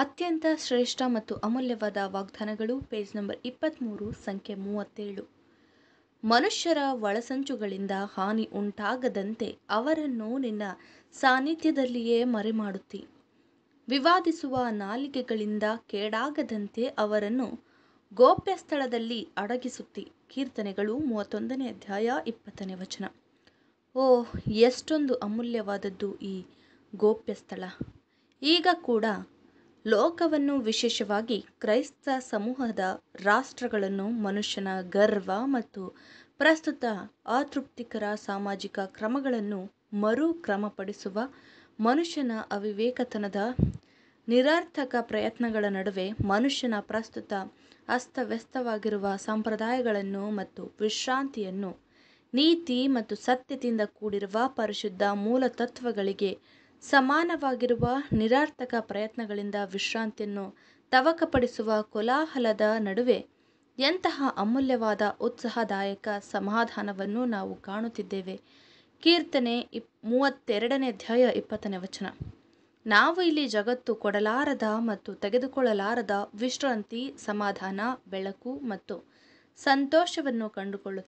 ಅತ್ಯಂತ ಶ್ರೇಷ್ಠ ಮತ್ತು ಅಮೂಲ್ಯವಾದ ವಾಗ್ದಾನಗಳು ಪೇಜ್ ನಂಬರ್ ಇಪ್ಪತ್ತ್ಮೂರು ಸಂಖ್ಯೆ ಮೂವತ್ತೇಳು ಮನುಷ್ಯರ ಒಳಸಂಚುಗಳಿಂದ ಹಾನಿ ಉಂಟಾಗದಂತೆ ಅವರನ್ನು ನಿನ್ನ ಸಾನ್ನಿಧ್ಯದಲ್ಲಿಯೇ ಮರೆಮಾಡುತ್ತಿ ವಿವಾದಿಸುವ ನಾಲಿಗೆಗಳಿಂದ ಕೇಡಾಗದಂತೆ ಅವರನ್ನು ಗೋಪ್ಯ ಸ್ಥಳದಲ್ಲಿ ಅಡಗಿಸುತ್ತಿ ಕೀರ್ತನೆಗಳು ಮೂವತ್ತೊಂದನೇ ಅಧ್ಯಾಯ ಇಪ್ಪತ್ತನೇ ವಚನ ಓ ಎಷ್ಟೊಂದು ಅಮೂಲ್ಯವಾದದ್ದು ಈ ಗೋಪ್ಯ ಸ್ಥಳ ಈಗ ಕೂಡ ಲೋಕವನ್ನು ವಿಶೇಷವಾಗಿ ಕ್ರೈಸ್ತ ಸಮೂಹದ ರಾಷ್ಟ್ರಗಳನ್ನು ಮನುಷ್ಯನ ಗರ್ವ ಮತ್ತು ಪ್ರಸ್ತುತ ಅತೃಪ್ತಿಕರ ಸಾಮಾಜಿಕ ಕ್ರಮಗಳನ್ನು ಮರುಕ್ರಮಪಡಿಸುವ ಮನುಷ್ಯನ ಅವಿವೇಕತನದ ನಿರರ್ಥಕ ಪ್ರಯತ್ನಗಳ ನಡುವೆ ಮನುಷ್ಯನ ಪ್ರಸ್ತುತ ಅಸ್ತವ್ಯಸ್ತವಾಗಿರುವ ಸಂಪ್ರದಾಯಗಳನ್ನು ಮತ್ತು ವಿಶ್ರಾಂತಿಯನ್ನು ನೀತಿ ಮತ್ತು ಸತ್ಯದಿಂದ ಕೂಡಿರುವ ಪರಿಶುದ್ಧ ಮೂಲತತ್ವಗಳಿಗೆ ಸಮಾನವಾಗಿರುವ ನಿರಾರ್ಥಕ ಪ್ರಯತ್ನಗಳಿಂದ ವಿಶ್ರಾಂತಿಯನ್ನು ತವಕಪಡಿಸುವ ಕೋಲಾಹಲದ ನಡುವೆ ಎಂತಹ ಅಮೂಲ್ಯವಾದ ಉತ್ಸಾಹದಾಯಕ ಸಮಾಧಾನವನ್ನು ನಾವು ಕಾಣುತ್ತಿದ್ದೇವೆ ಕೀರ್ತನೆ ಇಪ್ ಮೂವತ್ತೆರಡನೇ ಅಧ್ಯಾಯ ಇಪ್ಪತ್ತನೇ ವಚನ ನಾವು ಇಲ್ಲಿ ಜಗತ್ತು ಕೊಡಲಾರದ ಮತ್ತು ತೆಗೆದುಕೊಳ್ಳಲಾರದ ವಿಶ್ರಾಂತಿ ಸಮಾಧಾನ ಬೆಳಕು ಮತ್ತು ಸಂತೋಷವನ್ನು ಕಂಡುಕೊಳ್ಳುತ್ತೇವೆ